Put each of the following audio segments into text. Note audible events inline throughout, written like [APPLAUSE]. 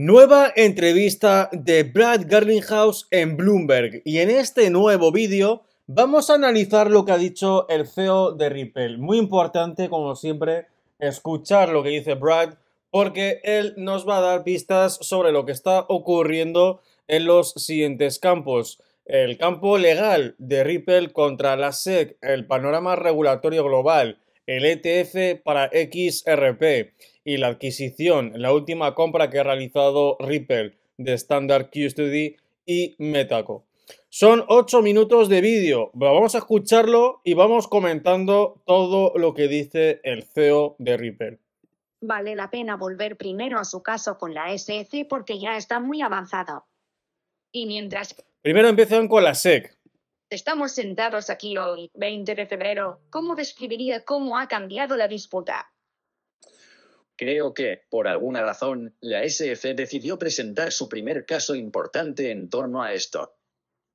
Nueva entrevista de Brad Garlinghouse en Bloomberg y en este nuevo vídeo vamos a analizar lo que ha dicho el CEO de Ripple. Muy importante, como siempre, escuchar lo que dice Brad porque él nos va a dar pistas sobre lo que está ocurriendo en los siguientes campos. El campo legal de Ripple contra la SEC, el panorama regulatorio global, el ETF para XRP y la adquisición, la última compra que ha realizado Ripple de Standard Custody y Metaco. Son 8 minutos de vídeo, vamos a escucharlo y vamos comentando todo lo que dice el CEO de Ripple. Vale la pena volver primero a su caso con la SEC porque ya está muy avanzada. Y mientras... Primero empiezan con la SEC, Estamos sentados aquí hoy, 20 de febrero. ¿Cómo describiría cómo ha cambiado la disputa? Creo que, por alguna razón, la SF decidió presentar su primer caso importante en torno a esto.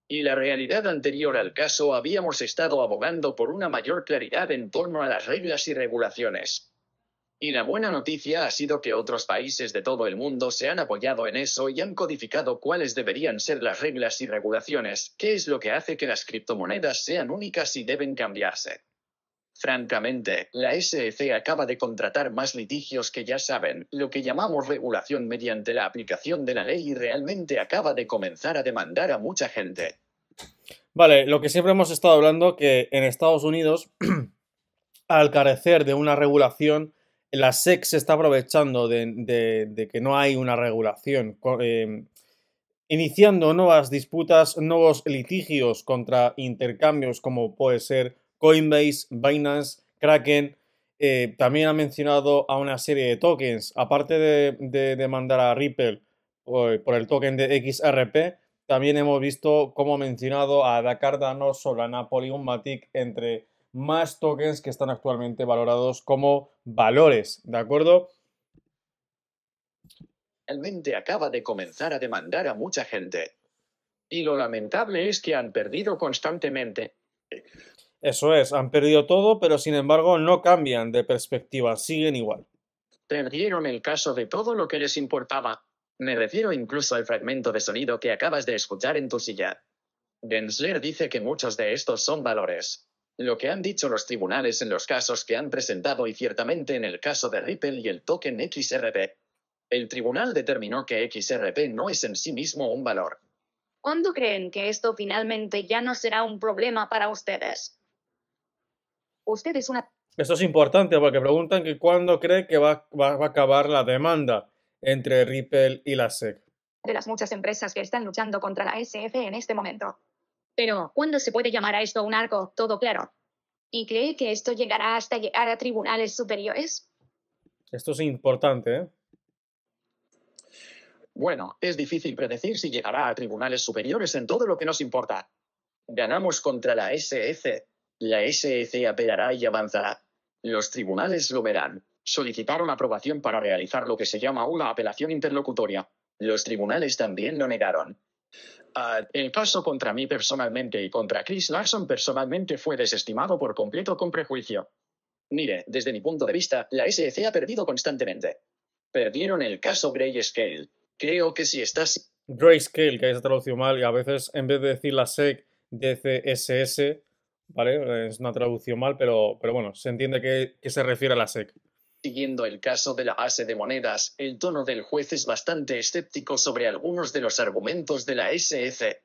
Y la realidad anterior al caso habíamos estado abogando por una mayor claridad en torno a las reglas y regulaciones. Y la buena noticia ha sido que otros países de todo el mundo se han apoyado en eso y han codificado cuáles deberían ser las reglas y regulaciones, qué es lo que hace que las criptomonedas sean únicas y deben cambiarse. Francamente, la SEC acaba de contratar más litigios que ya saben, lo que llamamos regulación mediante la aplicación de la ley y realmente acaba de comenzar a demandar a mucha gente. Vale, lo que siempre hemos estado hablando que en Estados Unidos, [CLEARS THROAT] al carecer de una regulación, la SEC se está aprovechando de, que no hay una regulación, em, iniciando nuevas disputas, nuevos litigios contra intercambios como puede ser Coinbase, Binance, Kraken. Eh, también ha mencionado a una serie de tokens, aparte de, demandar a Ripple eh, por el token de XRP, también hemos visto, ha mencionado, a Dakar Dano, Solana, Polygon Matic, entre más tokens que están actualmente valorados como valores, ¿de acuerdo? Realmente acaba de comenzar a demandar a mucha gente. Y lo lamentable es que han perdido constantemente. Eso es, han perdido todo, pero sin embargo no cambian de perspectiva, siguen igual. Perdieron el caso de todo lo que les importaba. Me refiero incluso al fragmento de sonido que acabas de escuchar en tu silla. Gensler dice que muchos de estos son valores, lo que han dicho los tribunales en los casos que han presentado y ciertamente en el caso de Ripple y el token XRP. El tribunal determinó que XRP no es en sí mismo un valor. ¿Cuándo creen que esto finalmente ya no será un problema para ustedes? Usted es una... Esto es importante porque preguntan que cuándo cree que va, va a acabar la demanda entre Ripple y la SEC. De las muchas empresas que están luchando contra la SF e en este momento. Pero, ¿cuándo se puede llamar a esto un arco todo claro? ¿Y cree que esto llegará hasta llegar a tribunales superiores? Esto es importante, ¿eh? Bueno, es difícil predecir si llegará a tribunales superiores en todo lo que nos importa. Ganamos contra la SF. La S.E.C. apelará y avanzará. Los tribunales lo verán. Solicitaron aprobación para realizar lo que se llama una apelación interlocutoria. Los tribunales también lo negaron. Ah, el caso contra mí personalmente y contra Chris Larson personalmente fue desestimado por completo con prejuicio. Mire, desde mi punto de vista, la SEC ha perdido constantemente. Perdieron el caso Scale. Creo que si estás... Scale, que es se traducción mal, y a veces en vez de decir la SEC, DCSS, ¿vale? Es una traducción mal, pero, bueno, se entiende que se refiere a la SEC. Siguiendo el caso de la base de monedas, el tono del juez es bastante escéptico sobre algunos de los argumentos de la S.F.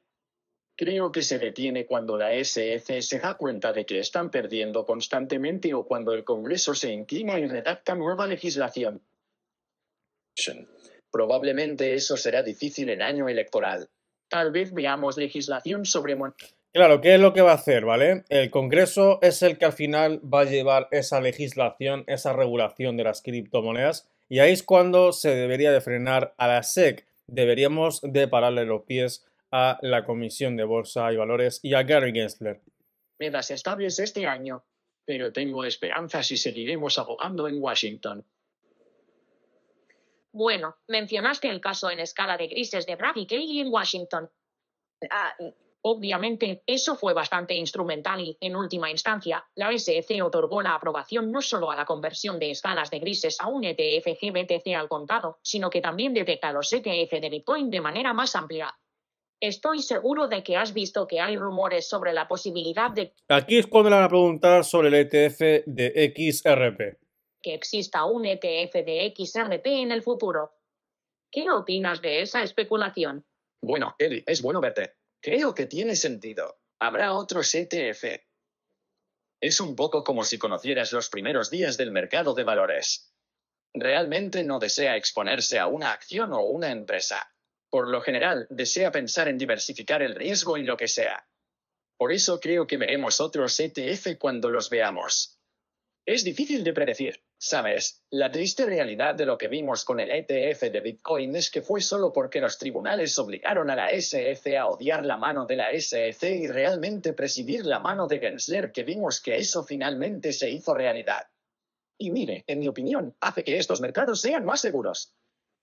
Creo que se detiene cuando la S.F. se da cuenta de que están perdiendo constantemente o cuando el Congreso se inclina y redacta nueva legislación. Probablemente eso será difícil en año electoral. Tal vez veamos legislación sobre monedas. Claro, ¿qué es lo que va a hacer, vale? El Congreso es el que al final va a llevar esa legislación, esa regulación de las criptomonedas y ahí es cuando se debería de frenar a la SEC. Deberíamos de pararle los pies a la Comisión de Bolsa y Valores y a Gary Gensler. Medas estables este año, pero tengo esperanzas y seguiremos abogando en Washington. Bueno, mencionaste el caso en escala de grises de Brad y en Washington. Ah, Obviamente, eso fue bastante instrumental y, en última instancia, la SEC otorgó la aprobación no solo a la conversión de escalas de grises a un ETF GBTC al contado, sino que también detecta los ETF de Bitcoin de manera más amplia. Estoy seguro de que has visto que hay rumores sobre la posibilidad de... Aquí es cuando a preguntar sobre el ETF de XRP. Que exista un ETF de XRP en el futuro. ¿Qué opinas de esa especulación? Bueno, Eli, es bueno verte. Creo que tiene sentido. Habrá otros ETF. Es un poco como si conocieras los primeros días del mercado de valores. Realmente no desea exponerse a una acción o una empresa. Por lo general, desea pensar en diversificar el riesgo y lo que sea. Por eso creo que veremos otros ETF cuando los veamos. Es difícil de predecir. Sabes, la triste realidad de lo que vimos con el ETF de Bitcoin es que fue solo porque los tribunales obligaron a la SEC a odiar la mano de la SEC y realmente presidir la mano de Gensler que vimos que eso finalmente se hizo realidad. Y mire, en mi opinión, hace que estos mercados sean más seguros.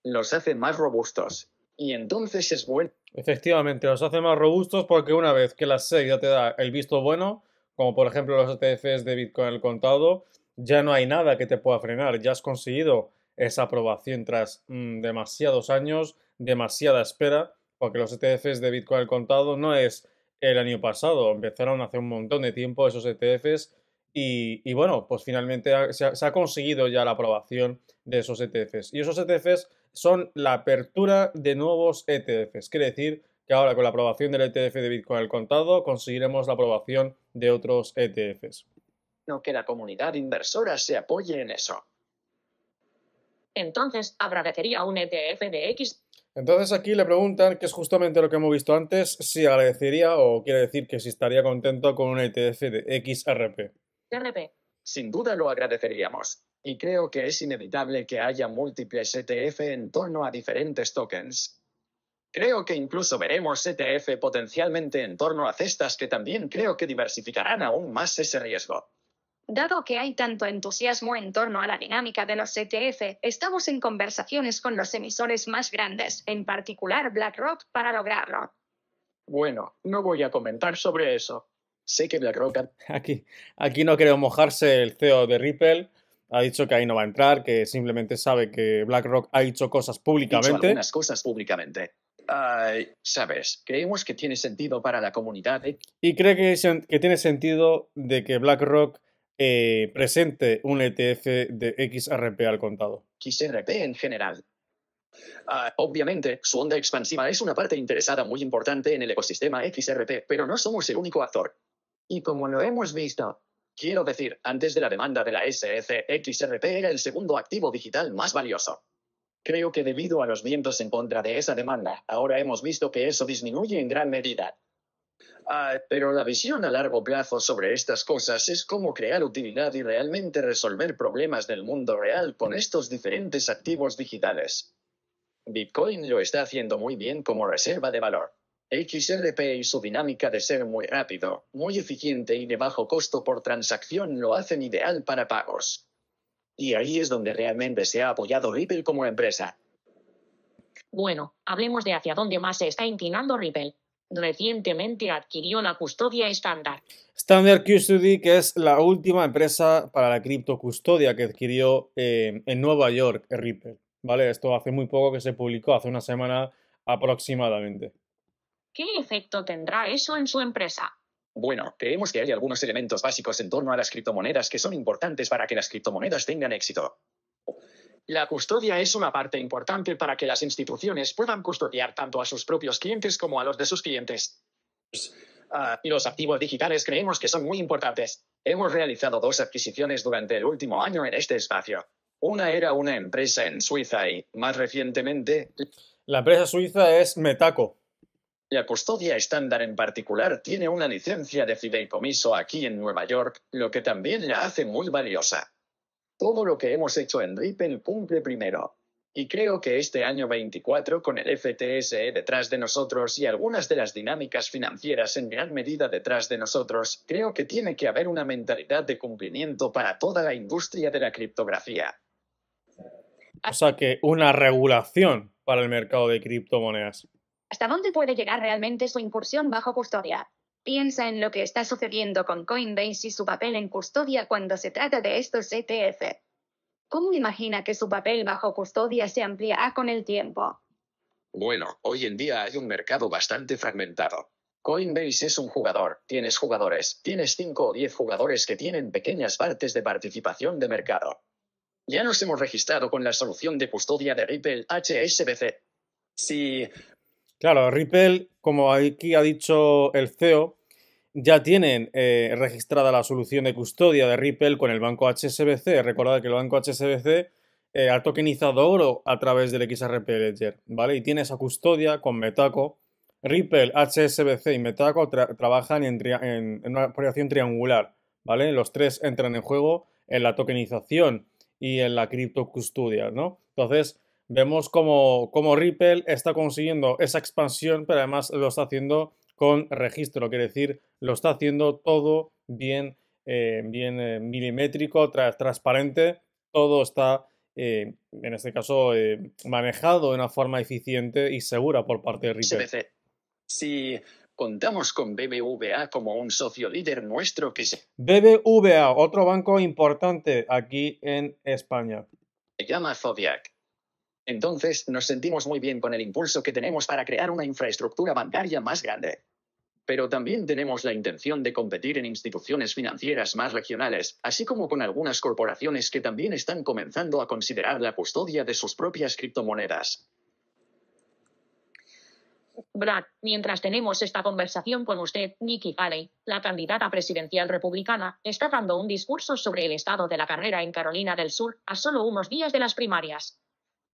Los hace más robustos. Y entonces es bueno. Efectivamente, los hace más robustos porque una vez que la SEC ya te da el visto bueno, como por ejemplo los ETFs de Bitcoin el contado, ya no hay nada que te pueda frenar, ya has conseguido esa aprobación tras mm, demasiados años, demasiada espera, porque los ETFs de Bitcoin al contado no es el año pasado, empezaron hace un montón de tiempo esos ETFs y, bueno, pues finalmente se, ha, se ha conseguido ya la aprobación de esos ETFs. Y esos ETFs son la apertura de nuevos ETFs, quiere decir que ahora con la aprobación del ETF de Bitcoin al contado conseguiremos la aprobación de otros ETFs sino que la comunidad inversora se apoye en eso. Entonces, ¿agradecería un ETF de X? Entonces aquí le preguntan, que es justamente lo que hemos visto antes, si agradecería o quiere decir que si estaría contento con un ETF de XRP. XRP. Sin duda lo agradeceríamos. Y creo que es inevitable que haya múltiples ETF en torno a diferentes tokens. Creo que incluso veremos ETF potencialmente en torno a cestas que también creo que diversificarán aún más ese riesgo. Dado que hay tanto entusiasmo en torno a la dinámica de los ETF, estamos en conversaciones con los emisores más grandes, en particular BlackRock, para lograrlo. Bueno, no voy a comentar sobre eso. Sé que BlackRock... [LAUGHS] Aquí, aquí no creo mojarse el CEO de Ripple. Ha dicho que ahí no va a entrar, que simplemente sabe que BlackRock ha dicho cosas públicamente. cosas públicamente. sabes, creemos que tiene sentido para la comunidad. ¿eh? Y cree que tiene sentido de que BlackRock eh, presente un ETF de XRP al contado? XRP en general. Ah, obviamente, su onda expansiva es una parte interesada muy importante en el ecosistema XRP, pero no somos el único actor. Y como lo hemos visto, quiero decir, antes de la demanda de la SEC, XRP era el segundo activo digital más valioso. Creo que debido a los vientos en contra de esa demanda, ahora hemos visto que eso disminuye en gran medida. Ah, pero la visión a largo plazo sobre estas cosas es cómo crear utilidad y realmente resolver problemas del mundo real con estos diferentes activos digitales. Bitcoin lo está haciendo muy bien como reserva de valor. XRP y su dinámica de ser muy rápido, muy eficiente y de bajo costo por transacción lo hacen ideal para pagos. Y ahí es donde realmente se ha apoyado Ripple como empresa. Bueno, hablemos de hacia dónde más se está inclinando Ripple recientemente adquirió una custodia estándar. Standard Custody, que es la última empresa para la criptocustodia que adquirió eh, en Nueva York Ripple. ¿Vale? Esto hace muy poco que se publicó, hace una semana aproximadamente. ¿Qué efecto tendrá eso en su empresa? Bueno, creemos que hay algunos elementos básicos en torno a las criptomonedas que son importantes para que las criptomonedas tengan éxito. La custodia es una parte importante para que las instituciones puedan custodiar tanto a sus propios clientes como a los de sus clientes. Ah, los activos digitales creemos que son muy importantes. Hemos realizado dos adquisiciones durante el último año en este espacio. Una era una empresa en Suiza y, más recientemente, la empresa suiza es Metaco. La custodia estándar en particular tiene una licencia de fideicomiso aquí en Nueva York, lo que también la hace muy valiosa. Todo lo que hemos hecho en Ripple cumple primero. Y creo que este año 24, con el FTSE detrás de nosotros y algunas de las dinámicas financieras en gran medida detrás de nosotros, creo que tiene que haber una mentalidad de cumplimiento para toda la industria de la criptografía. O sea que una regulación para el mercado de criptomonedas. ¿Hasta dónde puede llegar realmente su incursión bajo custodia? Piensa en lo que está sucediendo con Coinbase y su papel en custodia cuando se trata de estos ETF. ¿Cómo imagina que su papel bajo custodia se ampliará con el tiempo? Bueno, hoy en día hay un mercado bastante fragmentado. Coinbase es un jugador, tienes jugadores, tienes 5 o 10 jugadores que tienen pequeñas partes de participación de mercado. Ya nos hemos registrado con la solución de custodia de Ripple HSBC. Sí. Claro, Ripple como aquí ha dicho el CEO, ya tienen eh, registrada la solución de custodia de Ripple con el banco HSBC. Recordad que el banco HSBC eh, ha tokenizado oro a través del XRP Ledger, ¿vale? Y tiene esa custodia con Metaco. Ripple, HSBC y Metaco trabajan en, una operación triangular, ¿vale? Los tres entran en juego en la tokenización y en la criptocustodia, ¿no? Entonces, Vemos como, Ripple está consiguiendo esa expansión, pero además lo está haciendo con registro, quiere decir, lo está haciendo todo bien, eh, bien eh, milimétrico, transparente, todo está, eh, en este caso, manejado de una forma eficiente y segura por parte de Ripple. Si contamos con BBVA como un socio líder nuestro que BBVA, otro banco importante aquí en España. Se llama Zodiac entonces nos sentimos muy bien con el impulso que tenemos para crear una infraestructura bancaria más grande. Pero también tenemos la intención de competir en instituciones financieras más regionales, así como con algunas corporaciones que también están comenzando a considerar la custodia de sus propias criptomonedas. Brad, mientras tenemos esta conversación con usted, Nikki Haley, la candidata presidencial republicana, está dando un discurso sobre el estado de la carrera en Carolina del Sur a solo unos días de las primarias.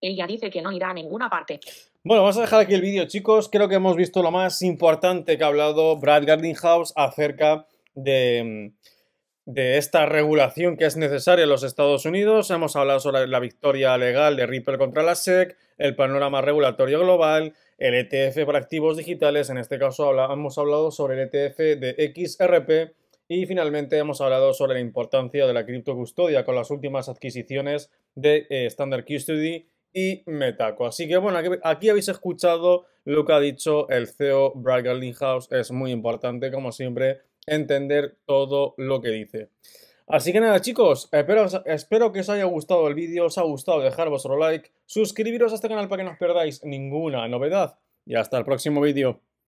Ella dice que no irá a ninguna parte. Bueno, vamos a dejar aquí el vídeo, chicos. Creo que hemos visto lo más importante que ha hablado Brad Gardinghouse acerca mm, de, esta regulación que es necesaria en los Estados Unidos. Hemos hablado sobre la victoria legal de Ripple contra la SEC, el panorama regulatorio global, el ETF para activos digitales. En este caso hemos hablado sobre el ETF de XRP. Y finalmente hemos hablado sobre la importancia de la criptocustodia con las últimas adquisiciones de eh, Standard Custody y Metaco. Así que bueno, aquí, habéis escuchado lo que ha dicho el CEO Brad House. Es muy importante, como siempre, entender todo lo que dice. Así que nada chicos, espero, espero que os haya gustado el vídeo, os ha gustado dejar vuestro like, suscribiros a este canal para que no os perdáis ninguna novedad y hasta el próximo vídeo.